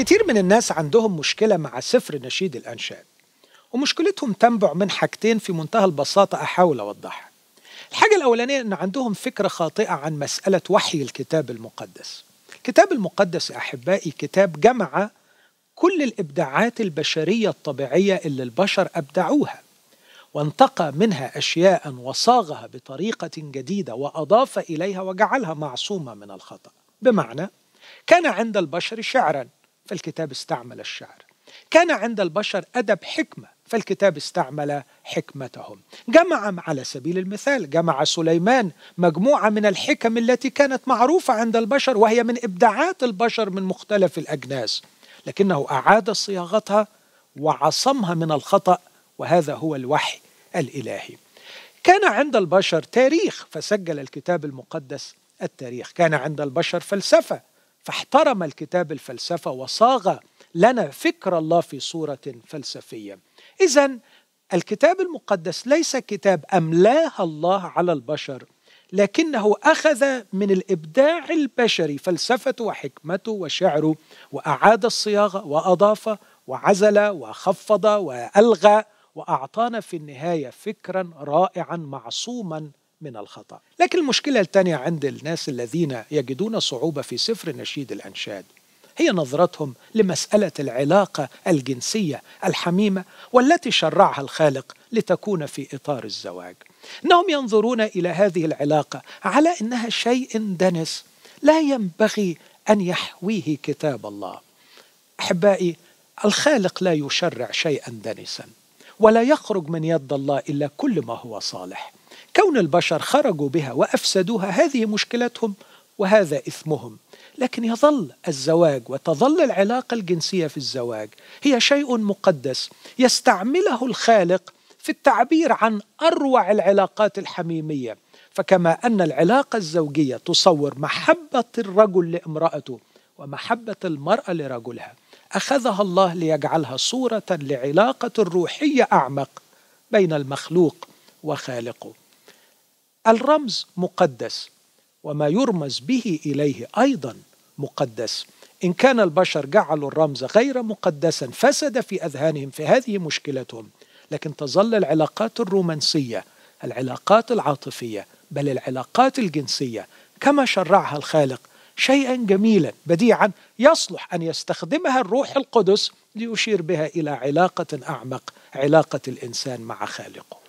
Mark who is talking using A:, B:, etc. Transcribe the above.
A: كتير من الناس عندهم مشكلة مع سفر نشيد الأنشاد ومشكلتهم تنبع من حاجتين في منتهى البساطة أحاول أوضحها الحاجة الأولانية أن عندهم فكرة خاطئة عن مسألة وحي الكتاب المقدس الكتاب المقدس يا أحبائي كتاب جمع كل الإبداعات البشرية الطبيعية اللي البشر أبدعوها وانتقى منها أشياء وصاغها بطريقة جديدة وأضاف إليها وجعلها معصومة من الخطأ بمعنى كان عند البشر شعرا فالكتاب استعمل الشعر كان عند البشر أدب حكمة فالكتاب استعمل حكمتهم جمع على سبيل المثال جمع سليمان مجموعة من الحكم التي كانت معروفة عند البشر وهي من إبداعات البشر من مختلف الأجناس لكنه أعاد صياغتها وعصمها من الخطأ وهذا هو الوحي الإلهي كان عند البشر تاريخ فسجل الكتاب المقدس التاريخ كان عند البشر فلسفة فاحترم الكتاب الفلسفة وصاغ لنا فكر الله في صورة فلسفية إذا الكتاب المقدس ليس كتاب املاه الله على البشر لكنه أخذ من الإبداع البشري فلسفته وحكمته وشعره وأعاد الصياغة وأضاف وعزل وخفض وألغى وأعطانا في النهاية فكرا رائعا معصوما من الخطأ لكن المشكلة الثانية عند الناس الذين يجدون صعوبة في سفر نشيد الأنشاد هي نظرتهم لمسألة العلاقة الجنسية الحميمة والتي شرعها الخالق لتكون في إطار الزواج إنهم ينظرون إلى هذه العلاقة على إنها شيء دنس لا ينبغي أن يحويه كتاب الله أحبائي الخالق لا يشرع شيئا دنسا ولا يخرج من يد الله إلا كل ما هو صالح كون البشر خرجوا بها وأفسدوها هذه مشكلتهم وهذا إثمهم لكن يظل الزواج وتظل العلاقة الجنسية في الزواج هي شيء مقدس يستعمله الخالق في التعبير عن أروع العلاقات الحميمية فكما أن العلاقة الزوجية تصور محبة الرجل لامرأته ومحبة المرأة لرجلها اخذها الله ليجعلها صوره لعلاقه روحيه اعمق بين المخلوق وخالقه الرمز مقدس وما يرمز به اليه ايضا مقدس ان كان البشر جعلوا الرمز غير مقدسا فسد في اذهانهم فهذه مشكلتهم لكن تظل العلاقات الرومانسيه العلاقات العاطفيه بل العلاقات الجنسيه كما شرعها الخالق شيئا جميلا بديعا يصلح ان يستخدمها الروح القدس ليشير بها الى علاقه اعمق علاقه الانسان مع خالقه.